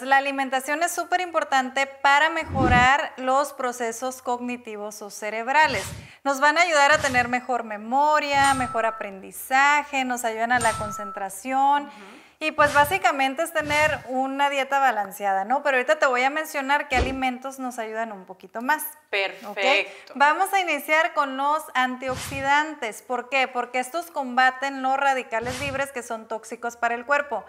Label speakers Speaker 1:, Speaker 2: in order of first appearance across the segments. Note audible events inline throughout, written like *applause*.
Speaker 1: La alimentación es súper importante para mejorar los procesos cognitivos o cerebrales. Nos van a ayudar a tener mejor memoria, mejor aprendizaje, nos ayudan a la concentración. Y pues básicamente es tener una dieta balanceada, ¿no? Pero ahorita te voy a mencionar qué alimentos nos ayudan un poquito más.
Speaker 2: Perfecto.
Speaker 1: Vamos a iniciar con los antioxidantes. ¿Por qué? Porque estos combaten los radicales libres que son tóxicos para el cuerpo.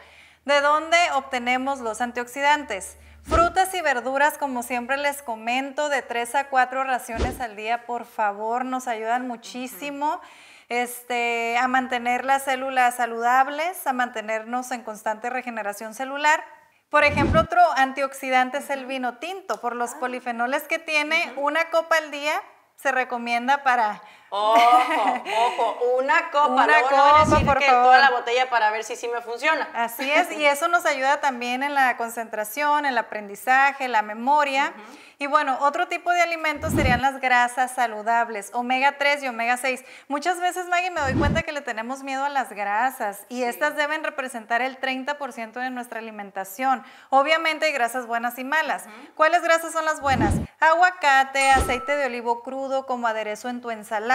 Speaker 1: ¿De dónde obtenemos los antioxidantes? Frutas y verduras, como siempre les comento, de tres a cuatro raciones al día, por favor, nos ayudan muchísimo este, a mantener las células saludables, a mantenernos en constante regeneración celular. Por ejemplo, otro antioxidante es el vino tinto, por los ah. polifenoles que tiene, una copa al día se recomienda para Ojo, *laughs* ojo, una copa. Una copa, toda la botella para ver si sí me funciona. Así es, y *laughs* eso nos ayuda también en la concentración, el aprendizaje, la memoria. Y bueno, otro tipo de alimentos serían las grasas saludables, omega 3 y omega 6. Muchas veces, Maggie, me doy cuenta que le tenemos miedo a las grasas y estas deben representar el 30% de nuestra alimentación. Obviamente hay grasas buenas y malas. ¿Cuáles grasas son las buenas? Aguacate, aceite de olivo crudo como aderezo en tu ensalada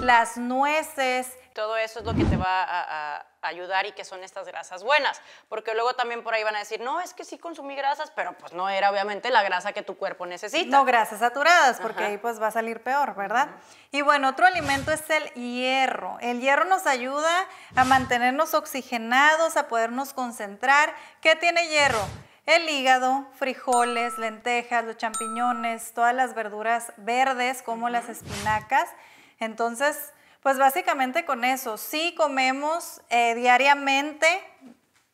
Speaker 1: las nueces. Todo eso es lo que te va
Speaker 2: a, ayudar y que son estas grasas buenas. Porque luego también por ahí van a decir, no, es que sí consumí grasas, pero pues
Speaker 1: no era obviamente la grasa que tu cuerpo necesita. No grasas saturadas, porque ahí pues va a salir peor, ¿verdad? Y bueno, otro alimento es el hierro. El hierro nos ayuda a mantenernos oxigenados, a podernos concentrar. ¿Qué tiene hierro? el hígado, frijoles, lentejas, los champiñones, todas las verduras verdes como las espinacas. Entonces, pues básicamente con eso, sí comemos eh, diariamente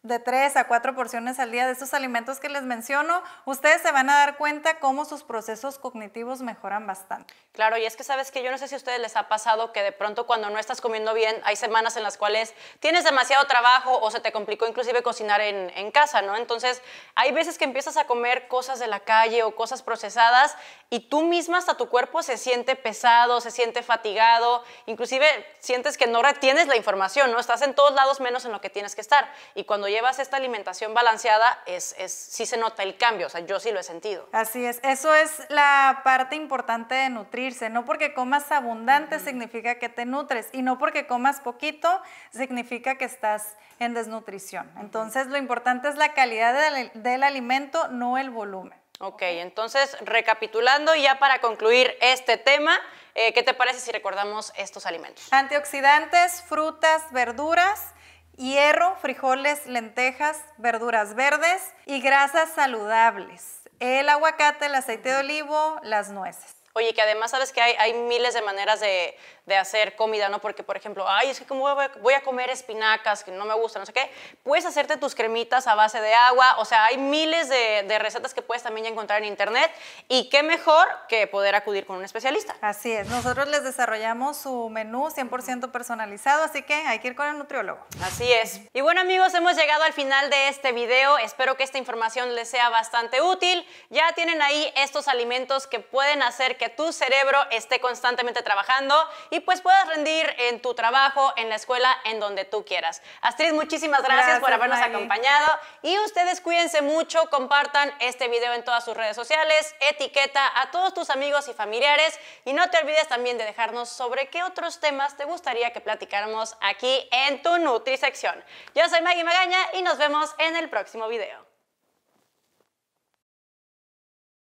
Speaker 1: de tres a cuatro porciones al día de estos alimentos que les menciono, ustedes se van a dar cuenta cómo sus procesos cognitivos mejoran bastante.
Speaker 2: Claro, y es que sabes que yo no sé si a ustedes les ha pasado que de pronto cuando no estás comiendo bien, hay semanas en las cuales tienes demasiado trabajo o se te complicó inclusive cocinar en, casa, ¿no? Entonces, hay veces que empiezas a comer cosas de la calle o cosas procesadas y tú misma hasta tu cuerpo se siente pesado, se siente fatigado, inclusive sientes que no retienes la información, ¿no? Estás en todos lados menos en lo que tienes que estar. Y cuando llevas esta alimentación balanceada, es, es, sí se nota el cambio, o sea, yo sí lo he sentido.
Speaker 1: Así es, eso es la parte importante de nutrirse, no porque comas abundante significa que te nutres y no porque comas poquito significa que estás en desnutrición. Entonces, lo importante es la calidad del, alimento, no el volumen.
Speaker 2: Ok, entonces recapitulando ya para concluir este tema, eh, ¿qué te parece si recordamos estos alimentos?
Speaker 1: Antioxidantes, frutas, verduras, hierro, frijoles, lentejas, verduras verdes y grasas saludables. El aguacate, el aceite de olivo, las nueces.
Speaker 2: Oye, que además sabes que hay, hay miles de maneras de, hacer comida, ¿no? Porque, por ejemplo, ay, es que como voy, a comer espinacas que no me gustan, no sé qué. Puedes hacerte tus cremitas a base de agua. O sea, hay miles de, de recetas que puedes también encontrar en internet. Y qué mejor que poder acudir con un especialista.
Speaker 1: Así es. Nosotros les desarrollamos su menú 100% personalizado, así que hay que ir con el nutriólogo. Así es. Y bueno, amigos, hemos llegado al final de este video. Espero que esta información les
Speaker 2: sea bastante útil. Ya tienen ahí estos alimentos que pueden hacer que tu cerebro esté constantemente trabajando y pues puedas rendir en tu trabajo, en la escuela, en donde tú quieras. Astrid, muchísimas gracias, por habernos acompañado y ustedes cuídense mucho, compartan este video en todas sus redes sociales, etiqueta a todos tus amigos y familiares y no te olvides también de dejarnos sobre qué otros temas te gustaría que platicáramos aquí en tu Nutri-Sección. Yo soy Maggie Magaña y nos vemos en el próximo video.